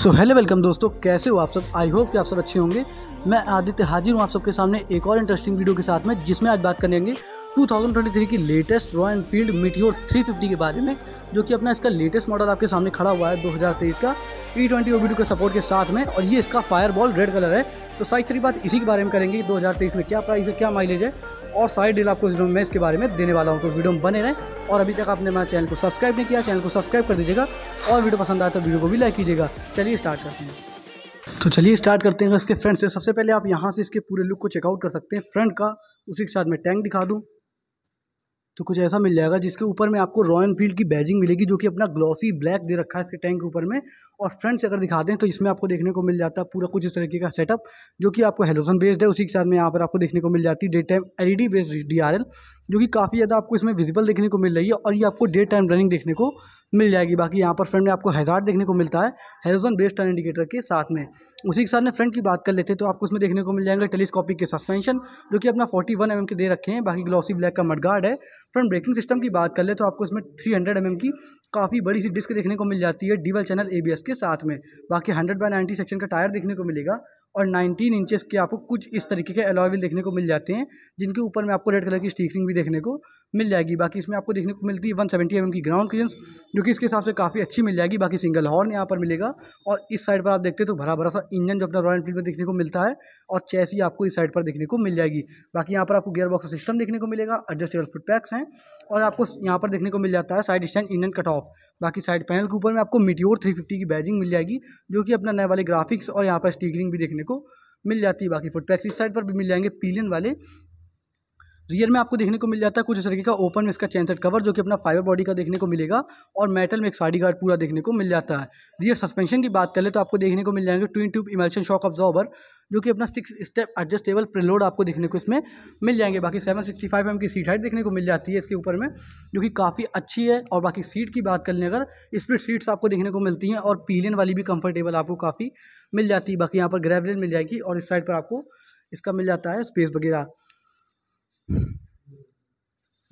so hello welcome दोस्तों कैसे हो आप सब आई होप कि आप सब अच्छे होंगे मैं आदित्य हाजिर हूँ आप सबके सामने एक और इंटरेस्टिंग वीडियो के साथ में जिसमें आज बात करेंगे 2023 की लेटेस्ट रॉयल एनफील्ड मीटियोर 350 के बारे में जो कि अपना इसका लेटेस्ट मॉडल आपके सामने खड़ा हुआ है 2023 का ई ट्वेंटी ओबीडू के सपोर्ट के साथ में और ये इसका फायरबॉल रेड कलर है तो सारी सारी बात इसी के बारे में करेंगे 2023 में क्या प्राइस है क्या माइलेज है और सारी डील आपको इस वीडियो में इसके बारे में देने वाला हूँ तो उस वीडियो में बने रहें और अभी तक आपने हमारे चैनल को सब्सक्राइब नहीं किया चैनल को सब्सक्राइब कर दीजिएगा और वीडियो पसंद आए तो वीडियो को भी लाइक कीजिएगा चलिए स्टार्ट करते हैं तो चलिए स्टार्ट करते हैं इसके फ्रंट से सबसे पहले आप यहाँ से इसके पूरे लुक को चेकआउट कर सकते हैं फ्रंट का उसी के साथ मैं टैंक दिखा दूँ तो कुछ ऐसा मिल जाएगा जिसके ऊपर में आपको रॉयल एनफील्ड की बैजिंग मिलेगी जो कि अपना ग्लॉसी ब्लैक दे रखा है इसके टैंक के ऊपर में और फ्रंट से अगर दिखा दें तो इसमें आपको देखने को मिल जाता है पूरा कुछ इस तरीके का सेटअप जो कि आपको हेलोजन बेस्ड है उसी के साथ में यहाँ पर आपको देखने को मिल जाती है day time L based D जो कि काफ़ी ज़्यादा आपको इसमें विजिबल देखने को मिल रही है और ये आपको डे टाइम रनिंग देखने को मिल जाएगी बाकी यहाँ पर फ्रेंड में आपको हज़ार देखने को मिलता है हेजोन बेस्ड टर्न इंडिकेटर के साथ में उसी के साथ में फ्रेंड की बात कर लेते हैं तो आपको उसमें देखने को मिल जाएंगे टेलीस्कॉपिक के सस्पेंशन जो कि अपना फोर्टी वन mm के दे रखे हैं बाकी ग्लॉसी ब्लैक का मडगार्ड है फ्रेंड ब्रेकिंग सिस्टम की बात कर ले तो आपको इसमें थ्री हंड्रेड mm की काफ़ी बड़ी सी डिस्क देखने को मिल जाती है डीवल चैनल ए के साथ में बाकी हंड्रेड बाय नाइन्टी सेक्शन का टायर देखने को मिलेगा और 19 इंचेस के आपको कुछ इस तरीके के अलॉय व्हील देखने को मिल जाते हैं जिनके ऊपर में आपको रेड कलर की स्टीकरिंग भी देखने को मिल जाएगी बाकी इसमें आपको देखने को मिलती है वन सेवेंटी एम की ग्राउंड क्लियरेंस जो कि इसके हिसाब से काफ़ी अच्छी मिल जाएगी बाकी सिंगल हॉर्न यहाँ पर मिलेगा और इस साइड पर आप देखते हैं तो भरा भरा सा इंजन जो अपना रॉयल एनफील्ड में देखने को मिलता है और चैसी आपको इस साइड पर देखने को मिल जाएगी बाकी यहाँ पर आपको गियर बॉक्स सिस्टम देखने को मिलेगा एडजस्टेबल फुट पैक्स हैं और आपको यहाँ पर देखने को मिल जाता है side stand engine cut off बाकी साइड पैनल के ऊपर में आपको मिट्योर थ्री की बैजिंग मिल जाएगी जो कि अपना नए वाले ग्राफिक्स और यहाँ पर स्टीकरिंग भी देखने देखने को मिल जाती है बाकी फुट पैक्स इस साइड पर भी मिल जाएंगे पीलियन वाले रियर में आपको देखने को मिल जाता है कुछ इस तरीके का ओपन में इसका चैनसेट कवर जो कि अपना फाइबर बॉडी का देखने को मिलेगा और मेटल में एक साड़ी गार्ड पूरा देखने को मिल जाता है रियर सस्पेंशन की बात करें तो आपको देखने को मिल जाएंगे twin tube emulsion shock absorber जो कि अपना सिक्स स्टेप एडजस्टेबल प्रिलोड आपको देखने को इसमें मिल जाएंगे बाकी सेवन सिक्सटी फाइव एम की सीट हाइट देखने को मिल जाती है इसके ऊपर में जो कि काफ़ी अच्छी है और बाकी सीट की बात कर लें अगर स्प्लिट सीट्स आपको देखने को मिलती हैं और पीलियन वाली भी कंफर्टेबल आपको काफ़ी मिल जाती है बाकी यहाँ पर ग्रेवलिन मिल जाएगी और इस साइड पर आपको इसका मिल जाता है स्पेस वगैरह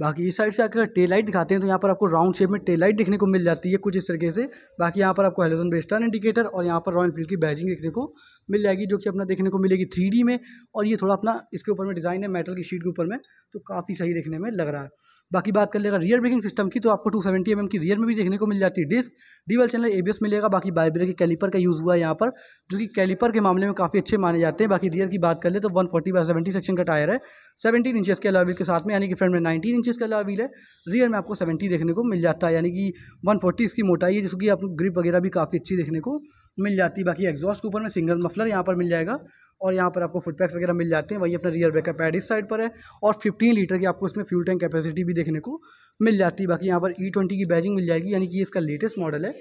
बाकी इस साइड से अगर टेल लाइट दिखाते हैं तो यहाँ पर आपको राउंड शेप में टेल लाइट देखने को मिल जाती है कुछ इस तरीके से बाकी यहाँ पर आपको हेलोजन बेस्टर्न इंडिकेटर और यहाँ पर रॉयल एनफील्ड की बैजिंग देखने को मिल जाएगी जो कि अपना देखने को मिलेगी थ्री में और ये थोड़ा अपना इसके ऊपर में डिज़ाइन है मेटल की शीट के ऊपर में तो काफ़ी सही देखने में लग रहा है बाकी बात कर लेगा रियर ब्रेकिंग सिस्टम की तो आपको टू सेवेंटी एम की रियर में भी देखने को मिल जाती है डिस्क डीवल चैनल एबीएस मिलेगा बाकी बाइब्रेक के कैलीपर का यूज़ हुआ है यहाँ पर जो कि कैलीपर के मामले में काफ़ी अच्छे माने जाते हैं बाकी रियर की बात कर ले तो one forty by seventy section का टायर है सेवेंटीन इंचेस के अलावील के साथ में यानी कि फ्रंट में नाइनटीन इंचेस का अलावील है रियर में आपको सेवेंटी देखने को मिल जाता है यानी कि वन फोर्टी इसकी मोटाई है जिसकी आपको ग्रिप वगैरह भी काफ़ी अच्छी देखने को मिल जाती है बाकी एग्जॉस्ट के ऊपर में सिंगल मफलर यहाँ पर मिल जाएगा और यहाँ पर आपको फुटपैक्स वगैरह मिल जाते हैं वही अपना रियर बैकअप पैड इस साइड पर है और फिफ्टी तीन लीटर की आपको इसमें फ्यूल टैंक कैपेसिटी भी देखने को मिल जाती है बाकी यहाँ पर ई e ट्वेंटी की बैजिंग मिल जाएगी यानी कि ये इसका लेटेस्ट मॉडल है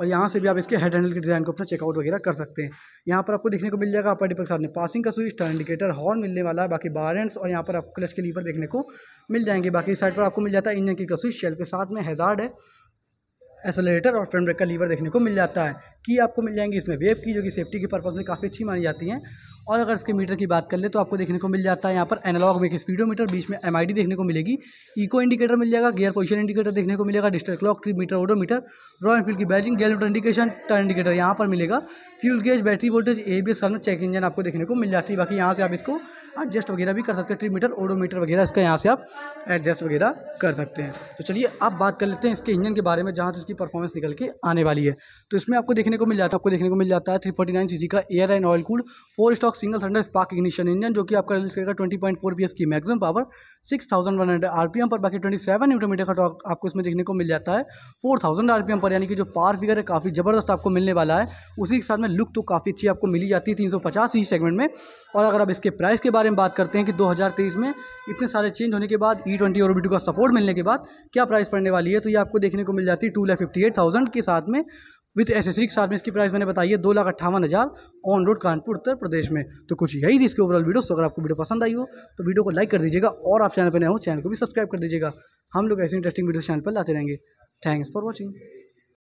और यहाँ से भी आप इसके हेड हैंडल के डिज़ाइन को अपना चेकआउट वगैरह कर सकते हैं यहाँ पर आपको देखने को मिल जाएगा आपका डिपक साथ में पासिंग का स्विच टर्न इंडिकेटर हॉर्न मिलने वाला है बाकी बार एंड्स और यहाँ पर आपको क्लच के लीवर देखने को मिल जाएंगे बाकी साइड पर आपको मिल जाता है इंजन की का स्विच शेल के साथ में हेजार्ड है एसलेटर और फ्रंट ब्रेक का लीवर देखने को मिल जाता है की आपको मिल जाएंगी इसमें वेब की जो कि सेफ्टी के पर्पज़ में काफ़ी अच्छी मानी जाती हैं और अगर इसके मीटर की बात कर ले तो आपको देखने को मिल जाता है यहाँ पर एनालॉग में एक स्पीडोमीटर बीच में एम देखने को मिलेगी इको इंडिकेटर मिल जाएगा गियर पोजीशन इंडिकेटर देखने को मिलेगा digital clock trip meter odometer Royal Enfield की badging gear indication turn indicator यहाँ पर मिलेगा fuel gauge battery voltage A B check engine आपको देखने को मिल जाती है बाकी यहाँ से आप इसको एडजस्ट वगैरह भी कर सकते हैं ट्रिप मीटर ओडोमीटर वगैरह इसका यहाँ से आप एडजस्ट वगैरह कर सकते हैं तो चलिए आप बात कर लेते हैं इसके इंजन के बारे में जहाँ से इसकी परफॉर्मेंस निकल के आने वाली है तो इसमें आपको देखने को मिल जाता है आपको देखने को मिल जाता है थ्री फोर्टी नाइन सी का air and oil cool four stroke single cylinder spark ignition engine जो कि आपका रिलीज करेगा ट्वेंटी पॉइंट फोर बी की maximum power six thousand one hundred पर बाकी ट्वेंटी सेवन मीटर का टॉक आपको इसमें देखने को मिल जाता है फोर थाउजेंड पर यानी कि जो पार फिगर है काफ़ी ज़बरदस्त आपको मिलने वाला है उसी के साथ में लुक तो काफ़ी अच्छी आपको मिली जाती है तीन सौ पचास ही सेगमेंट में और अगर आप इसके प्राइस के बारे बारे में बात करते हैं कि 2023 में इतने सारे चेंज होने के बाद ई ट्वेंटी ऑर्बिटो का सपोर्ट मिलने के बाद क्या प्राइस पड़ने वाली है तो ये आपको देखने को मिल जाती है two lakh fifty eight thousand के साथ में विथ एसेसरी के साथ में इसकी प्राइस मैंने बताई है दो लाख अट्ठावन हज़ार ऑन रोड कानपुर उत्तर प्रदेश में तो कुछ यही थी इसकी ओवरऑल वीडियो तो अगर आपको वीडियो पसंद आई हो तो वीडियो को लाइक कर दीजिएगा और आप चैनल पर नए हो चैनल को भी सब्सक्राइब कर दीजिएगा हम लोग ऐसे इंटरेस्टिंग वीडियो चैनल पर लाते रहेंगे थैंक्स फॉर वॉचिंग